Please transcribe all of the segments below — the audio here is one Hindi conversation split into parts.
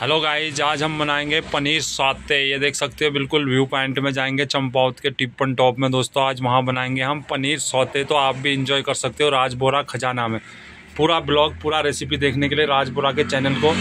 हेलो गाइज आज हम बनाएंगे पनीर साते ये देख सकते हो बिल्कुल व्यू पॉइंट में जाएंगे चंपावत के टिप्पन टॉप में दोस्तों आज वहाँ बनाएंगे हम पनीर सौते तो आप भी इंजॉय कर सकते हो राजबोरा खजाना में पूरा ब्लॉग पूरा रेसिपी देखने के लिए राजबोरा के चैनल को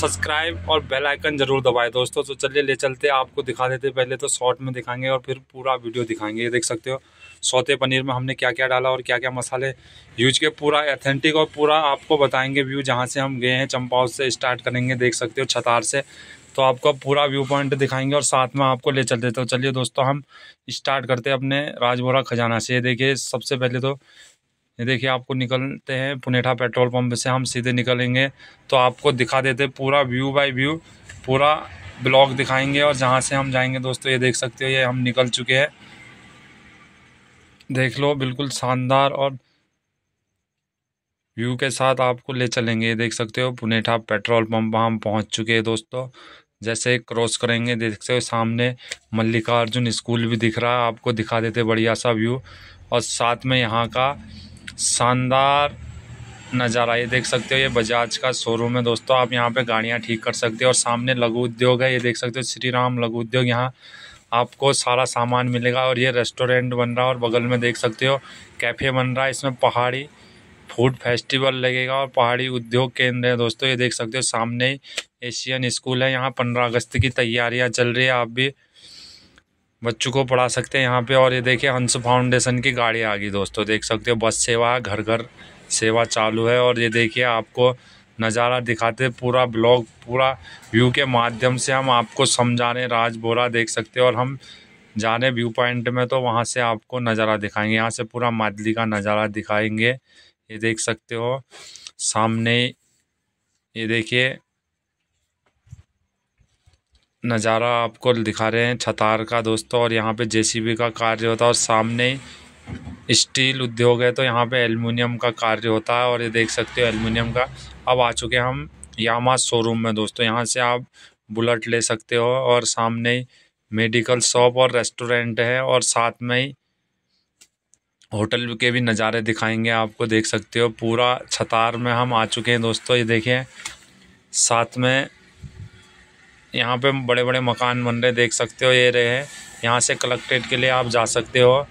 सब्सक्राइब और बेल आइकन जरूर दबाए दोस्तों तो चलिए ले चलते आपको दिखा देते पहले तो शॉर्ट में दिखाएंगे और फिर पूरा वीडियो दिखाएंगे ये देख सकते हो सौते पनीर में हमने क्या क्या डाला और क्या क्या मसाले यूज किए पूरा एथेंटिक और पूरा आपको बताएंगे व्यू जहाँ से हम गए हैं चंपाव से स्टार्ट करेंगे देख सकते हो छतार से तो आपको पूरा व्यू पॉइंट दिखाएंगे और साथ में आपको ले चलते तो चलिए दोस्तों हम स्टार्ट करते हैं अपने राजभोरा खजाना से ये देखिए सबसे पहले तो ये देखिए आपको निकलते हैं पुनेठा पेट्रोल पंप से हम सीधे निकलेंगे तो आपको दिखा देते पूरा व्यू बाय व्यू पूरा ब्लॉग दिखाएंगे और जहाँ से हम जाएंगे दोस्तों ये देख सकते हो ये हम निकल चुके हैं देख लो बिल्कुल शानदार और व्यू के साथ आपको ले चलेंगे देख सकते हो पुनेठा पेट्रोल पंप हम पहुंच चुके हैं दोस्तों जैसे क्रॉस करेंगे देख सकते हो सामने मल्लिकार्जुन स्कूल भी दिख रहा है आपको दिखा देते बढ़िया सा व्यू और साथ में यहाँ का शानदार नज़ारा ये देख सकते हो ये बजाज का शोरूम है दोस्तों आप यहाँ पे गाड़ियाँ ठीक कर सकते हो और सामने लघु उद्योग है ये देख सकते हो श्री राम लघु उद्योग यहाँ आपको सारा सामान मिलेगा और ये रेस्टोरेंट बन रहा है और बगल में देख सकते हो कैफ़े बन रहा है इसमें पहाड़ी फूड फेस्टिवल लगेगा और पहाड़ी उद्योग केंद्र है दोस्तों ये देख सकते हो सामने एशियन स्कूल है यहाँ पंद्रह अगस्त की तैयारियाँ चल रही है आप भी बच्चों को पढ़ा सकते हैं यहाँ पे और ये देखिए हंस फाउंडेशन की गाड़ी आ गई दोस्तों देख सकते हो बस सेवा घर घर सेवा चालू है और ये देखिए आपको नज़ारा दिखाते पूरा ब्लॉग पूरा व्यू के माध्यम से हम आपको समझा रहे राज बोरा देख सकते हो और हम जाने व्यू पॉइंट में तो वहाँ से आपको नज़ारा दिखाएंगे यहाँ से पूरा मादली का नज़ारा दिखाएंगे ये देख सकते हो सामने ये देखिए नज़ारा आपको दिखा रहे हैं छतार का दोस्तों और यहाँ पे जेसीबी का कार्य होता है और सामने स्टील उद्योग है तो यहाँ पे एलमिनियम का कार्य होता है और ये देख सकते हो एलमिनियम का अब आ चुके हम यामा शोरूम में दोस्तों यहाँ से आप बुलेट ले सकते हो और सामने मेडिकल शॉप और रेस्टोरेंट है और साथ में ही होटल के भी नज़ारे दिखाएंगे आपको देख सकते हो पूरा छतार में हम आ चुके हैं दोस्तों ये देखिए साथ में यहाँ पे बड़े बड़े मकान बन रहे देख सकते हो ये रहे हैं यहाँ से कलेक्ट्रेट के लिए आप जा सकते हो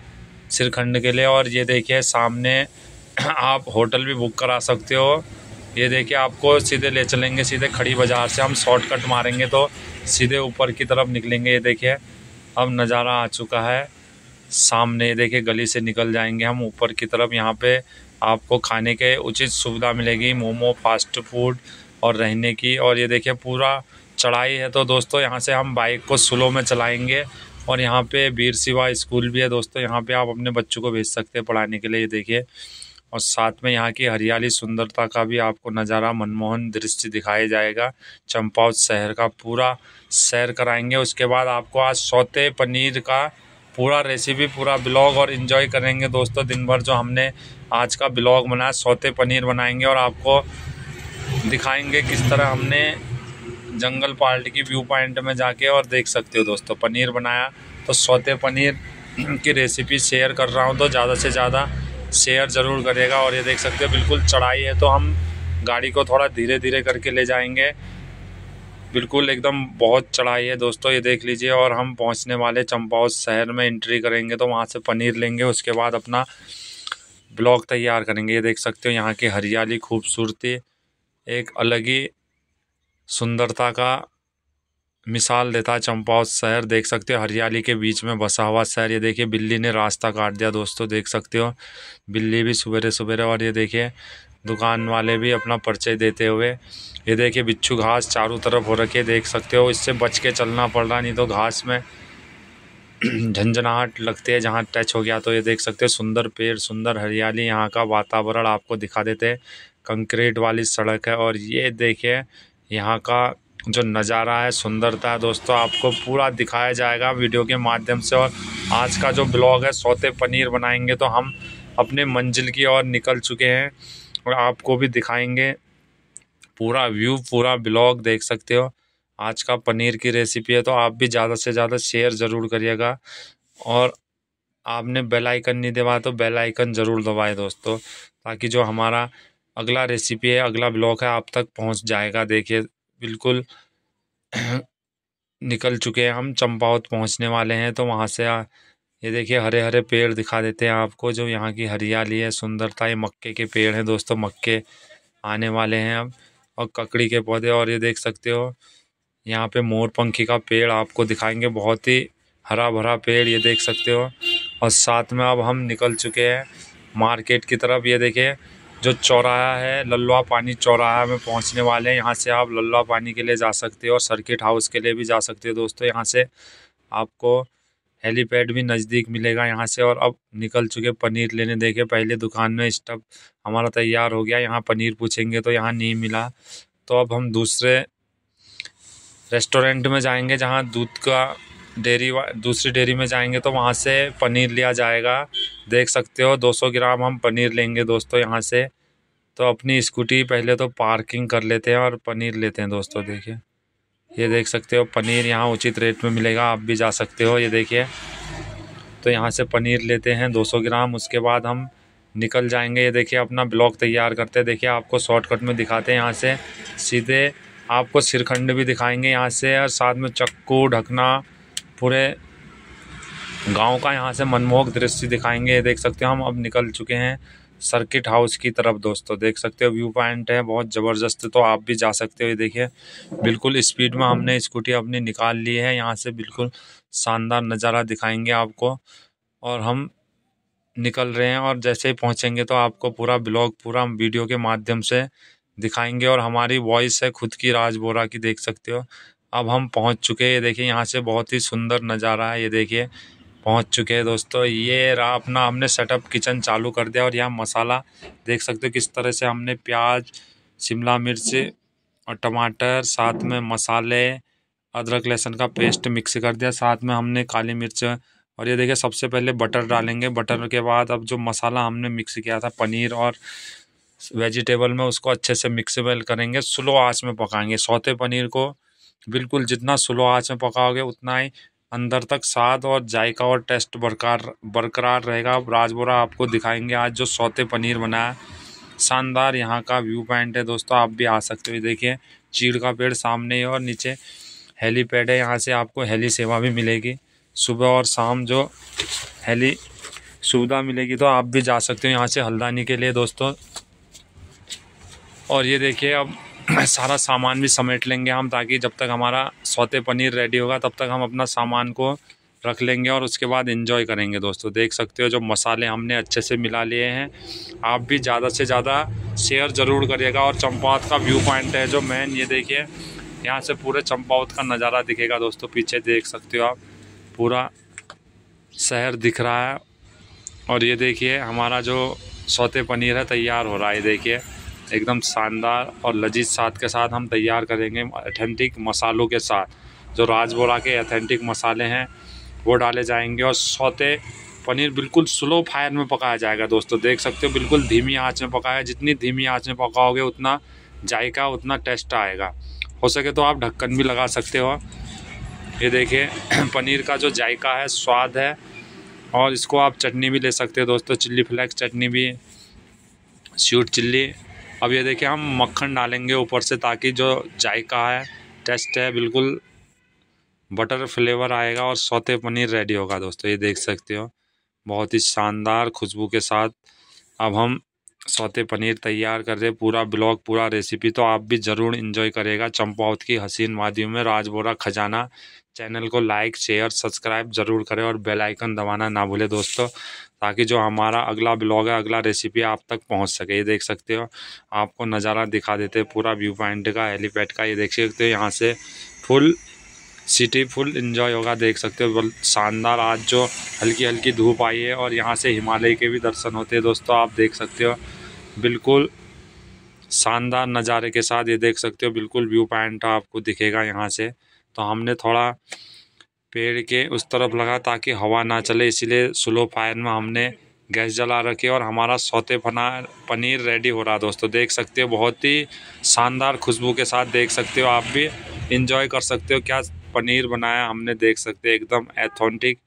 सिरखंड के लिए और ये देखिए सामने आप होटल भी बुक करा सकते हो ये देखिए आपको सीधे ले चलेंगे सीधे खड़ी बाज़ार से हम शॉर्टकट मारेंगे तो सीधे ऊपर की तरफ निकलेंगे ये देखिए अब नज़ारा आ चुका है सामने ये देखिए गली से निकल जाएंगे हम ऊपर की तरफ यहाँ पे आपको खाने के उचित सुविधा मिलेगी मोमो फास्ट फूड और रहने की और ये देखिए पूरा चढ़ाई है तो दोस्तों यहाँ से हम बाइक को स्लो में चलाएँगे और यहाँ पर बीर सिवा स्कूल भी है दोस्तों यहाँ पर आप अपने बच्चों को भेज सकते हैं पढ़ाने के लिए ये देखिए और साथ में यहाँ की हरियाली सुंदरता का भी आपको नज़ारा मनमोहन दृश्य दिखाया जाएगा चंपावत शहर का पूरा सैर कराएंगे उसके बाद आपको आज सौते पनीर का पूरा रेसिपी पूरा ब्लॉग और इन्जॉय करेंगे दोस्तों दिन भर जो हमने आज का ब्लॉग बनाया सौते पनीर बनाएंगे और आपको दिखाएंगे किस तरह हमने जंगल पार्ट की व्यू पॉइंट में जाके और देख सकते हो दोस्तों पनीर बनाया तो सौते पनीर की रेसिपी शेयर कर रहा हूँ तो ज़्यादा से ज़्यादा शेयर ज़रूर करेगा और ये देख सकते हो बिल्कुल चढ़ाई है तो हम गाड़ी को थोड़ा धीरे धीरे करके ले जाएंगे बिल्कुल एकदम बहुत चढ़ाई है दोस्तों ये देख लीजिए और हम पहुंचने वाले चंपावत शहर में एंट्री करेंगे तो वहाँ से पनीर लेंगे उसके बाद अपना ब्लॉग तैयार करेंगे ये देख सकते हो यहाँ की हरियाली खूबसूरती एक अलग ही सुंदरता का मिसाल देता है चंपावत शहर देख सकते हो हरियाली के बीच में बसा हुआ शहर ये देखिए बिल्ली ने रास्ता काट दिया दोस्तों देख सकते हो बिल्ली भी सवेरे सबेरे और ये देखिए दुकान वाले भी अपना परिचय देते हुए ये देखिए बिच्छू घास चारों तरफ हो रखे देख सकते हो इससे बच के चलना पड़ रहा नहीं तो घास में झंझनाहट लगती है जहाँ टच हो गया तो ये देख सकते हो सुंदर पेड़ सुंदर हरियाली यहाँ का वातावरण आपको दिखा देते हैं कंक्रीट वाली सड़क है और ये देखिए यहाँ का जो नज़ारा है सुंदरता है दोस्तों आपको पूरा दिखाया जाएगा वीडियो के माध्यम से और आज का जो ब्लॉग है सोते पनीर बनाएंगे तो हम अपने मंजिल की ओर निकल चुके हैं और आपको भी दिखाएंगे पूरा व्यू पूरा ब्लॉग देख सकते हो आज का पनीर की रेसिपी है तो आप भी ज़्यादा से ज़्यादा शेयर ज़रूर करिएगा और आपने बेल आइकन नहीं दबाया तो बेल आइकन ज़रूर दबाए दोस्तों ताकि जो हमारा अगला रेसिपी है अगला ब्लॉग है आप तक पहुंच जाएगा देखिए बिल्कुल निकल चुके हैं हम चंपावत पहुंचने वाले हैं तो वहां से आ, ये देखिए हरे हरे पेड़ दिखा देते हैं आपको जो यहाँ की हरियाली है सुंदरता ये मक्के के पेड़ हैं दोस्तों मक्के आने वाले हैं अब और ककड़ी के पौधे और ये देख सकते हो यहाँ पे मोरपंखी का पेड़ आपको दिखाएंगे बहुत ही हरा भरा पेड़ ये देख सकते हो और साथ में अब हम निकल चुके हैं मार्केट की तरफ ये देखिए जो चौराहा है लल्लवा पानी चौराहा में पहुंचने वाले हैं यहाँ से आप लल्लवा पानी के लिए जा सकते हो और सर्किट हाउस के लिए भी जा सकते हो दोस्तों यहाँ से आपको हेलीपैड भी नज़दीक मिलेगा यहाँ से और अब निकल चुके पनीर लेने देखे पहले दुकान में स्टफ हमारा तैयार हो गया यहाँ पनीर पूछेंगे तो यहाँ नहीं मिला तो अब हम दूसरे रेस्टोरेंट में जाएंगे जहाँ दूध का डेरी दूसरी डेयरी में जाएंगे तो वहाँ से पनीर लिया जाएगा देख सकते हो 200 ग्राम हम पनीर लेंगे दोस्तों यहाँ से तो अपनी स्कूटी पहले तो पार्किंग कर लेते हैं और पनीर लेते हैं दोस्तों देखिए ये देख सकते हो पनीर यहाँ उचित रेट में मिलेगा आप भी जा सकते हो ये देखिए तो यहाँ से पनीर लेते हैं 200 ग्राम उसके बाद हम निकल जाएंगे ये देखिए अपना ब्लॉक तैयार करते हैं देखिए आपको शॉर्टकट में दिखाते हैं यहाँ से सीधे आपको सिरखंड भी दिखाएंगे यहाँ से और साथ में चक्कू ढकना पूरे गांव का यहाँ से मनमोहक दृश्य दिखाएंगे देख सकते हो हम अब निकल चुके हैं सर्किट हाउस की तरफ दोस्तों देख सकते हो व्यू पॉइंट है बहुत ज़बरदस्त तो आप भी जा सकते हो ये देखिए बिल्कुल स्पीड में हमने स्कूटी अपनी निकाल ली है यहाँ से बिल्कुल शानदार नज़ारा दिखाएंगे आपको और हम निकल रहे हैं और जैसे ही पहुँचेंगे तो आपको पूरा ब्लॉग पूरा वीडियो के माध्यम से दिखाएंगे और हमारी वॉइस है खुद की राज बोरा की देख सकते हो अब हम पहुँच चुके हैं ये देखिए यहाँ से बहुत ही सुंदर नज़ारा है ये देखिए पहुंच चुके हैं दोस्तों ये रहा अपना हमने सेटअप किचन चालू कर दिया और यहाँ मसाला देख सकते हो किस तरह से हमने प्याज शिमला मिर्च और टमाटर साथ में मसाले अदरक लहसुन का पेस्ट मिक्स कर दिया साथ में हमने काली मिर्च और ये देखिए सबसे पहले बटर डालेंगे बटर के बाद अब जो मसाला हमने मिक्स किया था पनीर और वेजिटेबल में उसको अच्छे से मिक्सेबल करेंगे स्लो आँच में पकाएंगे सौते पनीर को बिल्कुल जितना स्लो आँच में पकाओगे उतना ही अंदर तक स्वाद और जायका और टेस्ट बरकरार बरकरार रहेगा राजबोरा आपको दिखाएंगे आज जो सौते पनीर बनाया शानदार यहाँ का व्यू पॉइंट है दोस्तों आप भी आ सकते हो देखिए चीड़ का पेड़ सामने है और नीचे हेलीपैड है यहाँ से आपको हेली सेवा भी मिलेगी सुबह और शाम जो हेली सुविधा मिलेगी तो आप भी जा सकते हो यहाँ से हल्दानी के लिए दोस्तों और ये देखिए अब सारा सामान भी समेट लेंगे हम ताकि जब तक हमारा सौते पनीर रेडी होगा तब तक हम अपना सामान को रख लेंगे और उसके बाद इन्जॉय करेंगे दोस्तों देख सकते हो जो मसाले हमने अच्छे से मिला लिए हैं आप भी ज़्यादा से ज़्यादा शेयर ज़रूर करिएगा और चंपावत का व्यू पॉइंट है जो मेन ये देखिए यहाँ से पूरे चंपावत का नज़ारा दिखेगा दोस्तों पीछे देख सकते हो आप पूरा शहर दिख रहा है और ये देखिए हमारा जो सौते पनीर है तैयार हो रहा है देखिए एकदम शानदार और लजीज साथ के साथ हम तैयार करेंगे ऑथेंटिक मसालों के साथ जो राजबोरा के ऑथेंटिक मसाले हैं वो डाले जाएंगे और सौते पनीर बिल्कुल स्लो फायर में पकाया जाएगा दोस्तों देख सकते हो बिल्कुल धीमी आँच में पकाया जितनी धीमी आँच में पकाओगे उतना जायका उतना टेस्ट आएगा हो सके तो आप ढक्कन भी लगा सकते हो ये देखिए पनीर का जो जायका है स्वाद है और इसको आप चटनी भी ले सकते हो दोस्तों चिल्ली फ्लेक्स चटनी भी स्वीट चिल्ली अब ये देखिए हम मक्खन डालेंगे ऊपर से ताकि जो जायका है टेस्ट है बिल्कुल बटर फ्लेवर आएगा और सौते पनीर रेडी होगा दोस्तों ये देख सकते हो बहुत ही शानदार खुशबू के साथ अब हम सौते पनीर तैयार कर रहे पूरा ब्लॉग पूरा रेसिपी तो आप भी ज़रूर इन्जॉय करेगा चंपावत की हसीन वादियों में राजबोरा खजाना चैनल को लाइक शेयर सब्सक्राइब ज़रूर करें और बेल आइकन दबाना ना भूलें दोस्तों ताकि जो हमारा अगला ब्लॉग है अगला रेसिपी आप तक पहुंच सके ये देख सकते हो आपको नज़ारा दिखा देते हैं पूरा व्यू पॉइंट का हेलीपैड का ये देख सकते हो यहाँ से फुल सिटी फुल इन्जॉय होगा देख सकते हो शानदार आज जो हल्की हल्की धूप आई है और यहाँ से हिमालय के भी दर्शन होते हैं दोस्तों आप देख सकते हो बिल्कुल शानदार नज़ारे के साथ ये देख सकते हो बिल्कुल व्यू पॉइंट आपको दिखेगा यहाँ से तो हमने थोड़ा पेड़ के उस तरफ लगा ताकि हवा ना चले इसीलिए स्लो फायर में हमने गैस जला रखी और हमारा सौते फना पनीर रेडी हो रहा दोस्तों देख सकते हो बहुत ही शानदार खुशबू के साथ देख सकते हो आप भी इंजॉय कर सकते हो क्या पनीर बनाया हमने देख सकते हो एकदम एथेंटिक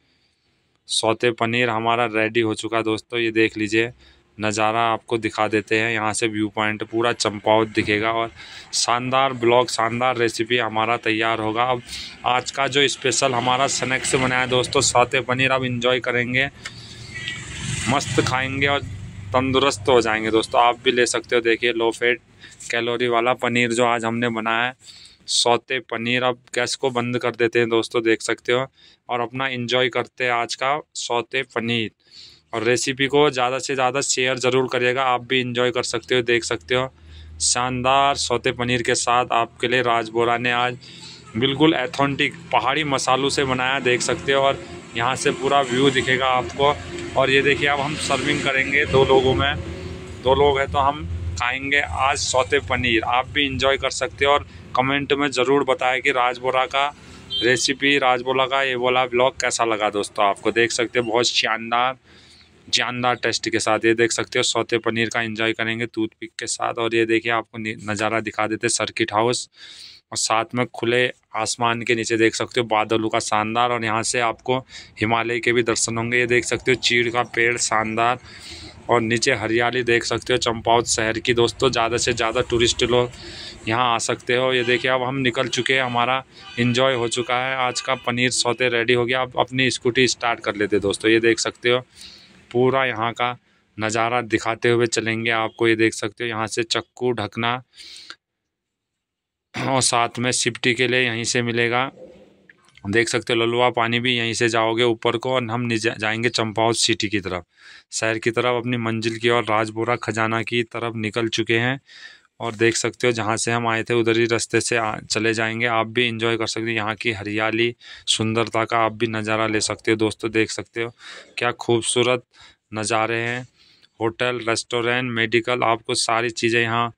सौते पनीर हमारा रेडी हो चुका दोस्तों ये देख लीजिए नज़ारा आपको दिखा देते हैं यहाँ से व्यू पॉइंट पूरा चंपावत दिखेगा और शानदार ब्लॉग शानदार रेसिपी हमारा तैयार होगा अब आज का जो स्पेशल हमारा स्नैक्स बनाया दोस्तों साते पनीर अब इन्जॉय करेंगे मस्त खाएंगे और तंदुरुस्त हो जाएंगे दोस्तों आप भी ले सकते हो देखिए लो फैट कैलोरी वाला पनीर जो आज हमने बनाया है सौते पनीर अब गैस को बंद कर देते हैं दोस्तों देख सकते हो और अपना इन्जॉय करते हैं आज का सौते पनीर और रेसिपी को ज़्यादा से ज़्यादा शेयर ज़रूर करिएगा आप भी इंजॉय कर सकते हो देख सकते हो शानदार सौते पनीर के साथ आपके लिए राजबोरा ने आज बिल्कुल एथेंटिक पहाड़ी मसालों से बनाया देख सकते हो और यहाँ से पूरा व्यू दिखेगा आपको और ये देखिए अब हम सर्विंग करेंगे दो लोगों में दो लोग हैं तो हम खाएंगे आज सौते पनीर आप भी इंजॉय कर सकते हो और कमेंट में ज़रूर बताएं कि राजबोरा का रेसिपी राजबोला का ये बोला ब्लॉग कैसा लगा दोस्तों आपको देख सकते हो बहुत शानदार जानदार टेस्ट के साथ ये देख सकते हो सौते पनीर का एंजॉय करेंगे टूथ पिक के साथ और ये देखिए आपको नज़ारा दिखा देते सर्किट हाउस और साथ में खुले आसमान के नीचे देख सकते हो बादलों का शानदार और यहाँ से आपको हिमालय के भी दर्शन होंगे ये देख सकते हो चीड़ का पेड़ शानदार और नीचे हरियाली देख सकते हो चंपावत शहर की दोस्तों ज़्यादा से ज़्यादा टूरिस्ट लोग यहाँ आ सकते हो ये देखिए अब हम निकल चुके हैं हमारा इन्जॉय हो चुका है आज का पनीर सौते रेडी हो गया अब अपनी स्कूटी स्टार्ट कर लेते दोस्तों ये देख सकते हो पूरा यहाँ का नज़ारा दिखाते हुए चलेंगे आपको ये देख सकते हो यहाँ से चक्कू ढकना और साथ में सिफ्टी के लिए यहीं से मिलेगा देख सकते हो ललुआ पानी भी यहीं से जाओगे ऊपर को और हम जाएंगे चंपावत सिटी की तरफ शहर की तरफ अपनी मंजिल की और राजपुरा खजाना की तरफ निकल चुके हैं और देख सकते हो जहाँ से हम आए थे उधर ही रास्ते से आ, चले जाएंगे आप भी इंजॉय कर सकते हो यहाँ की हरियाली सुंदरता का आप भी नज़ारा ले सकते हो दोस्तों देख सकते हो क्या खूबसूरत नज़ारे हैं होटल रेस्टोरेंट मेडिकल आपको सारी चीज़ें यहाँ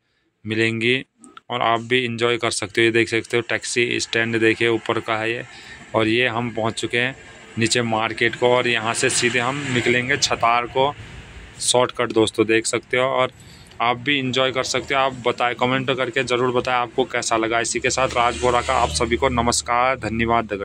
मिलेंगी और आप भी इंजॉय कर सकते हो ये देख सकते हो टैक्सी स्टैंड देखिए ऊपर का है ये और ये हम पहुँच चुके हैं नीचे मार्केट को और यहाँ से सीधे हम निकलेंगे छतार को शॉर्टकट दोस्तों देख सकते हो और आप भी इंजॉय कर सकते हो आप बताए कमेंट करके ज़रूर बताएं आपको कैसा लगा इसी के साथ राज बोरा का आप सभी को नमस्कार धन्यवाद